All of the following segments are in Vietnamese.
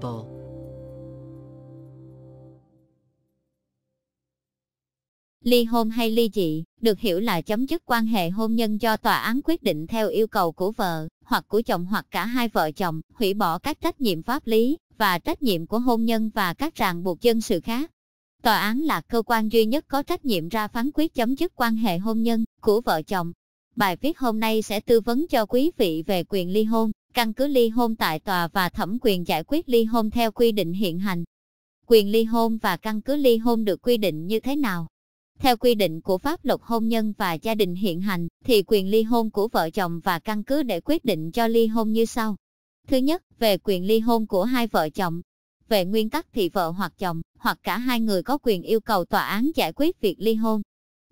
plausible. Ly hôn hay ly dị, được hiểu là chấm dứt quan hệ hôn nhân do tòa án quyết định theo yêu cầu của vợ, hoặc của chồng hoặc cả hai vợ chồng, hủy bỏ các trách nhiệm pháp lý, và trách nhiệm của hôn nhân và các ràng buộc dân sự khác. Tòa án là cơ quan duy nhất có trách nhiệm ra phán quyết chấm dứt quan hệ hôn nhân của vợ chồng. Bài viết hôm nay sẽ tư vấn cho quý vị về quyền ly hôn. Căn cứ ly hôn tại tòa và thẩm quyền giải quyết ly hôn theo quy định hiện hành. Quyền ly hôn và căn cứ ly hôn được quy định như thế nào? Theo quy định của pháp luật hôn nhân và gia đình hiện hành, thì quyền ly hôn của vợ chồng và căn cứ để quyết định cho ly hôn như sau. Thứ nhất, về quyền ly hôn của hai vợ chồng. Về nguyên tắc thì vợ hoặc chồng, hoặc cả hai người có quyền yêu cầu tòa án giải quyết việc ly hôn,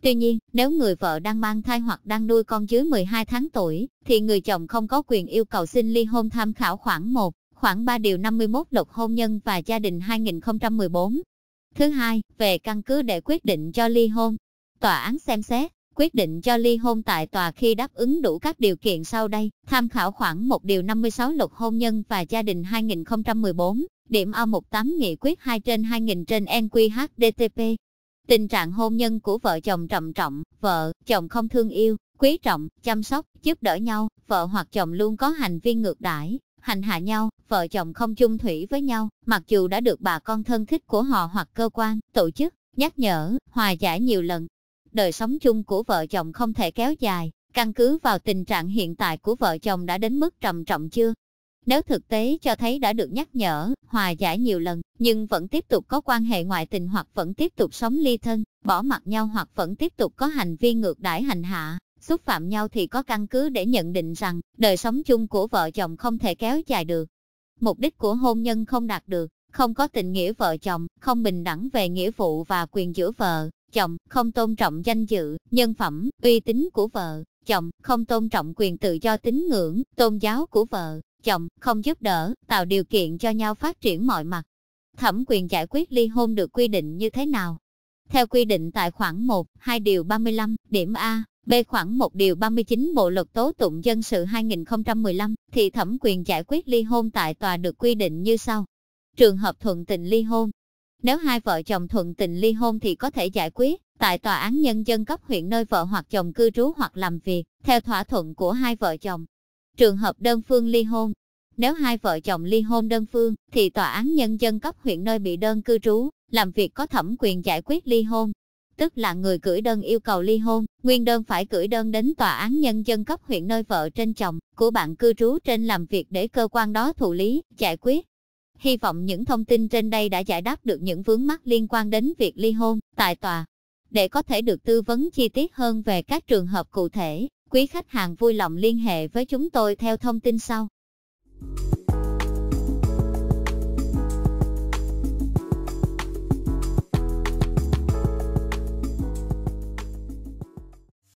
Tuy nhiên, nếu người vợ đang mang thai hoặc đang nuôi con dưới 12 tháng tuổi, thì người chồng không có quyền yêu cầu xin ly hôn tham khảo khoảng 1, khoảng 3 điều 51 luật hôn nhân và gia đình 2014. Thứ hai, về căn cứ để quyết định cho ly hôn. Tòa án xem xét, quyết định cho ly hôn tại tòa khi đáp ứng đủ các điều kiện sau đây, tham khảo khoảng 1 điều 56 luật hôn nhân và gia đình 2014, điểm A18 nghị quyết 2 trên 2000 trên NQHDTP, Tình trạng hôn nhân của vợ chồng trầm trọng, vợ, chồng không thương yêu, quý trọng, chăm sóc, giúp đỡ nhau, vợ hoặc chồng luôn có hành vi ngược đãi, hành hạ nhau, vợ chồng không chung thủy với nhau, mặc dù đã được bà con thân thích của họ hoặc cơ quan, tổ chức, nhắc nhở, hòa giải nhiều lần. Đời sống chung của vợ chồng không thể kéo dài, căn cứ vào tình trạng hiện tại của vợ chồng đã đến mức trầm trọng chưa, nếu thực tế cho thấy đã được nhắc nhở, hòa giải nhiều lần, nhưng vẫn tiếp tục có quan hệ ngoại tình hoặc vẫn tiếp tục sống ly thân, bỏ mặt nhau hoặc vẫn tiếp tục có hành vi ngược đãi hành hạ, xúc phạm nhau thì có căn cứ để nhận định rằng đời sống chung của vợ chồng không thể kéo dài được. Mục đích của hôn nhân không đạt được, không có tình nghĩa vợ chồng, không bình đẳng về nghĩa vụ và quyền giữa vợ chồng, không tôn trọng danh dự, nhân phẩm, uy tín của vợ chồng, không tôn trọng quyền tự do tín ngưỡng, tôn giáo của vợ chồng, không giúp đỡ, tạo điều kiện cho nhau phát triển mọi mặt. Thẩm quyền giải quyết ly hôn được quy định như thế nào? Theo quy định tại khoản 1, 2 điều 35, điểm A, B khoảng 1 điều 39 Bộ luật tố tụng dân sự 2015 thì thẩm quyền giải quyết ly hôn tại tòa được quy định như sau. Trường hợp thuận tình ly hôn. Nếu hai vợ chồng thuận tình ly hôn thì có thể giải quyết tại tòa án nhân dân cấp huyện nơi vợ hoặc chồng cư trú hoặc làm việc theo thỏa thuận của hai vợ chồng. Trường hợp đơn phương ly hôn, nếu hai vợ chồng ly hôn đơn phương, thì tòa án nhân dân cấp huyện nơi bị đơn cư trú, làm việc có thẩm quyền giải quyết ly hôn. Tức là người gửi đơn yêu cầu ly hôn, nguyên đơn phải gửi đơn đến tòa án nhân dân cấp huyện nơi vợ trên chồng của bạn cư trú trên làm việc để cơ quan đó thụ lý, giải quyết. Hy vọng những thông tin trên đây đã giải đáp được những vướng mắc liên quan đến việc ly hôn tại tòa, để có thể được tư vấn chi tiết hơn về các trường hợp cụ thể. Quý khách hàng vui lòng liên hệ với chúng tôi theo thông tin sau.